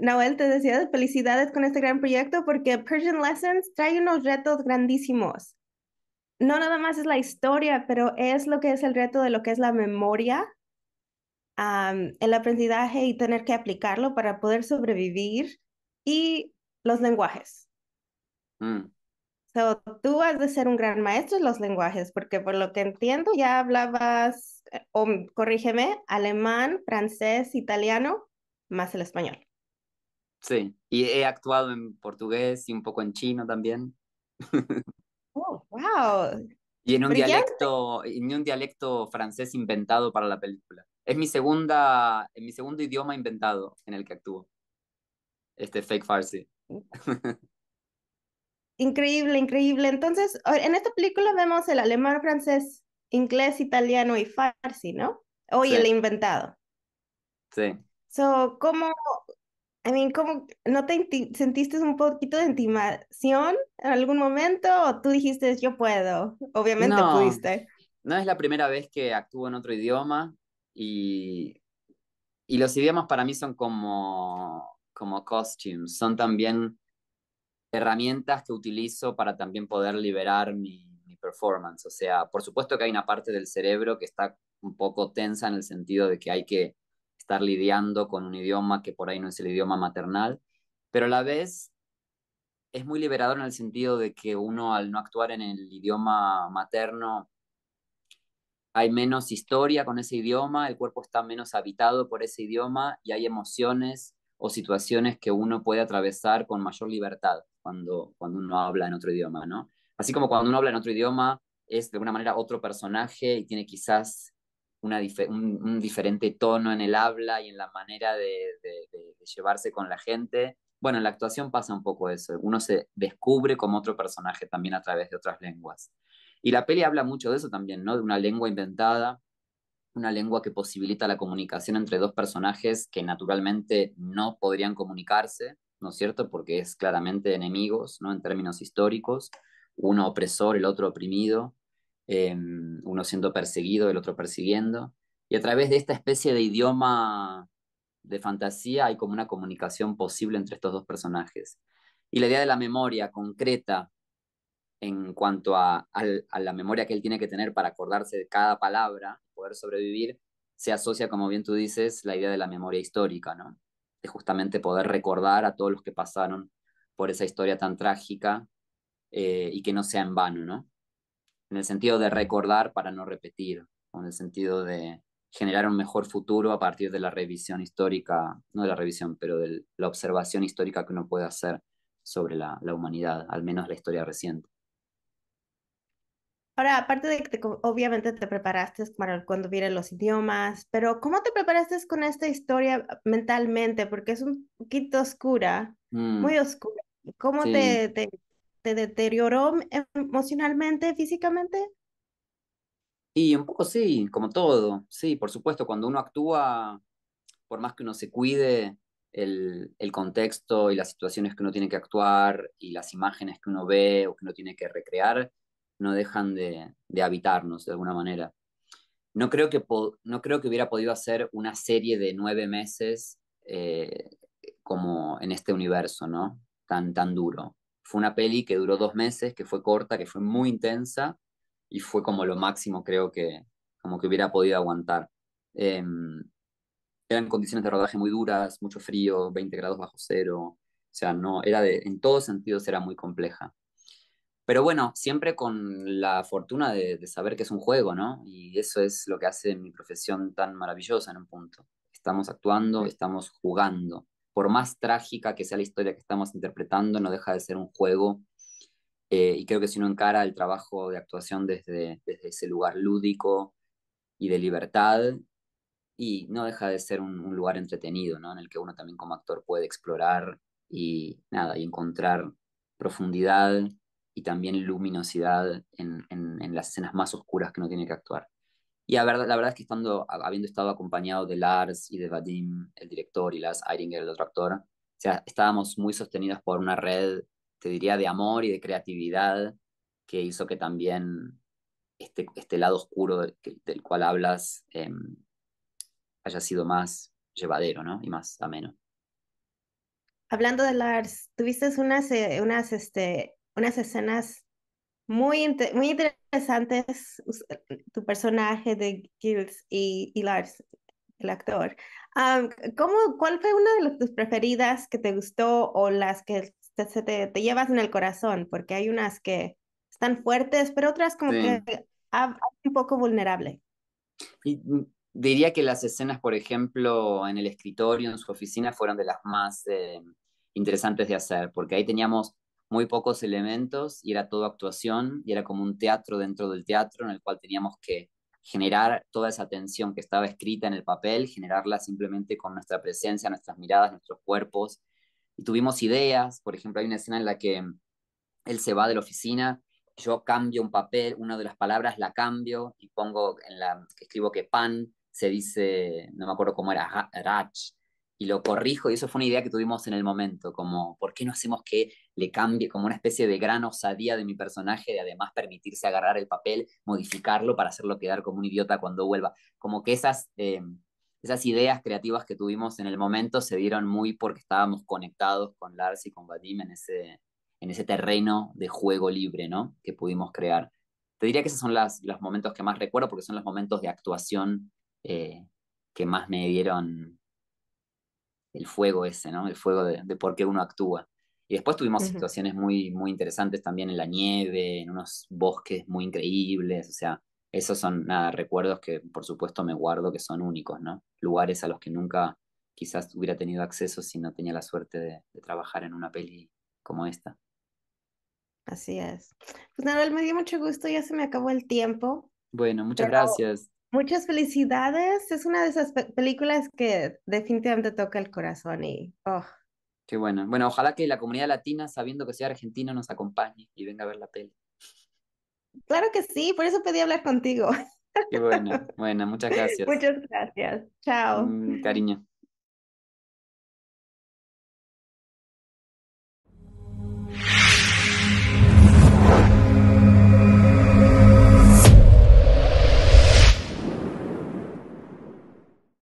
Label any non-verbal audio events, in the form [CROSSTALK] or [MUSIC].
Noel te decía, felicidades con este gran proyecto porque Persian Lessons trae unos retos grandísimos. No nada más es la historia, pero es lo que es el reto de lo que es la memoria, el aprendizaje y tener que aplicarlo para poder sobrevivir y los lenguajes. Mm. tú has de ser un gran maestro en los lenguajes, porque por lo que entiendo ya hablabas, eh, o corrígeme, alemán, francés, italiano, más el español. Sí, y he actuado en portugués y un poco en chino también. [LAUGHS] Oh, wow. Y en un dialecto, en un dialecto francés inventado para la película. Es mi segunda, mi segundo idioma inventado en el que actúo. Este fake farsi. Mm. [LAUGHS] Increíble, increíble. Entonces, en esta película vemos el alemán, francés, inglés, italiano y farsi, ¿no? Hoy el inventado. Sí. So, ¿cómo, ¿no te sentiste un poquito de intimación en algún momento o tú dijiste yo puedo? Obviamente no, pudiste. No es la primera vez que actúo en otro idioma y, y los idiomas para mí son como, como costumes, son también herramientas que utilizo para también poder liberar mi, mi performance. O sea, por supuesto que hay una parte del cerebro que está un poco tensa en el sentido de que hay que estar lidiando con un idioma que por ahí no es el idioma maternal, pero a la vez es muy liberador en el sentido de que uno al no actuar en el idioma materno hay menos historia con ese idioma, el cuerpo está menos habitado por ese idioma y hay emociones o situaciones que uno puede atravesar con mayor libertad cuando, cuando uno habla en otro idioma, ¿no? Así como cuando uno habla en otro idioma es de alguna manera otro personaje y tiene quizás un, diferente tono en el habla y en la manera de, llevarse con la gente. Bueno, en la actuación pasa un poco eso, uno se descubre como otro personaje también a través de otras lenguas. Y la peli habla mucho de eso también, ¿no? De una lengua inventada, una lengua que posibilita la comunicación entre dos personajes que naturalmente no podrían comunicarse, ¿no es cierto? Porque es claramente enemigos, ¿no? En términos históricos, uno opresor, el otro oprimido Em, uno siendo perseguido, el otro persiguiendo. Y a través de esta especie de idioma de fantasía hay como una comunicación posible entre estos dos personajes. Y la idea de la memoria concreta en cuanto a, la memoria que él tiene que tener para acordarse de cada palabra, poder sobrevivir, se asocia, como bien tú dices, la idea de la memoria histórica, ¿no? De justamente poder recordar a todos los que pasaron por esa historia tan trágica eh, y que no sea en vano, ¿no? en el sentido de recordar para no repetir, o en el sentido de generar un mejor futuro a partir de la revisión histórica, no de la revisión, pero de la observación histórica que uno puede hacer sobre la, la humanidad, al menos la historia reciente. Ahora, aparte de que obviamente te preparaste para cuando viera los idiomas, pero ¿cómo te preparaste con esta historia mentalmente? Porque es un poquito oscura, mm. muy oscura. ¿Cómo te, te deterioró em, emocionalmente, físicamente? Y un poco sí, como todo, sí, por supuesto, cuando uno actúa, por más que uno se cuide, el, contexto y las situaciones que uno tiene que actuar y las imágenes que uno ve o que uno tiene que recrear no dejan de, habitarnos de alguna manera. No creo, que no creo que hubiera podido hacer una serie de nueve meses eh, como en este universo, ¿no? Tan, tan duro. Fue una peli que duró dos meses, que fue corta, que fue muy intensa y fue como lo máximo creo que, como que hubiera podido aguantar. Em, eran condiciones de rodaje muy duras, mucho frío, 20 grados bajo cero, o sea, no, era de, en todos sentidos era muy compleja. Pero bueno, siempre con la fortuna de, de, saber que es un juego, ¿no? Y eso es lo que hace mi profesión tan maravillosa en un punto. Estamos actuando, estamos jugando por más trágica que sea la historia que estamos interpretando, no deja de ser un juego. Eh, y creo que si uno encara el trabajo de actuación desde, ese lugar lúdico y de libertad, y no deja de ser un, lugar entretenido, ¿no? En el que uno también como actor puede explorar y nada, y encontrar profundidad y también luminosidad en, en las escenas más oscuras que uno tiene que actuar. Y la verdad, es que estando, habiendo estado acompañado de Lars y de Vadim, el director, y Lars Eiringer, el otro actor, o sea, estábamos muy sostenidos por una red, te diría, de amor y de creatividad que hizo que también este, este lado oscuro del, cual hablas em, haya sido más llevadero, ¿no? Y más ameno. Hablando de Lars, tuviste unas, eh, unas, este, unas escenas muy, interesante muy interesantes tu personaje de Gilles y, Lars, el actor. Ah, ¿cómo, ¿Cuál fue una de tus preferidas que te gustó o las que te, te, llevas en el corazón? Porque hay unas que están fuertes, pero otras como que un poco vulnerable. Y diría que las escenas, por ejemplo, en el escritorio, en su oficina, fueron de las más eh, interesantes de hacer, porque ahí teníamos muy pocos elementos y era todo actuación y era como un teatro dentro del teatro en el cual teníamos que generar toda esa tensión que estaba escrita en el papel, generarla simplemente con nuestra presencia, nuestras miradas, nuestros cuerpos. Y tuvimos ideas, por ejemplo, hay una escena en la que él se va de la oficina, yo cambio un papel, una de las palabras la cambio y pongo en la escribo que pan se dice, no me acuerdo cómo era, rach, y lo corrijo, y eso fue una idea que tuvimos en el momento, como, ¿por qué no hacemos que le cambie como una especie de gran osadía de mi personaje, de además permitirse agarrar el papel, modificarlo para hacerlo quedar como un idiota cuando vuelva? Como que esas, eh, esas ideas creativas que tuvimos en el momento se dieron muy porque estábamos conectados con Lars y con Vadim en ese, en ese terreno de juego libre, ¿no? Que pudimos crear. Te diría que esos son los momentos que más recuerdo porque son los momentos de actuación eh, que más me dieron el fuego ese, ¿no? El fuego de, de por qué uno actúa. Y después tuvimos situaciones muy, muy interesantes también en la nieve, en unos bosques muy increíbles, o sea, esos son nada, recuerdos que por supuesto me guardo que son únicos, ¿no? Lugares a los que nunca quizás hubiera tenido acceso si no tenía la suerte de, trabajar en una peli como esta. Así es. Pues nada me dio mucho gusto, ya se me acabó el tiempo. Bueno, muchas gracias. Muchas felicidades. Es una de esas películas que definitivamente toca el corazón y... Oh. Qué bueno. Bueno, ojalá que la comunidad latina, sabiendo que soy argentina, nos acompañe y venga a ver la peli. Claro que sí, por eso pedí hablar contigo. Qué bueno. Bueno, muchas [LAUGHS] gracias. Muchas gracias. Chao. Mm, cariño.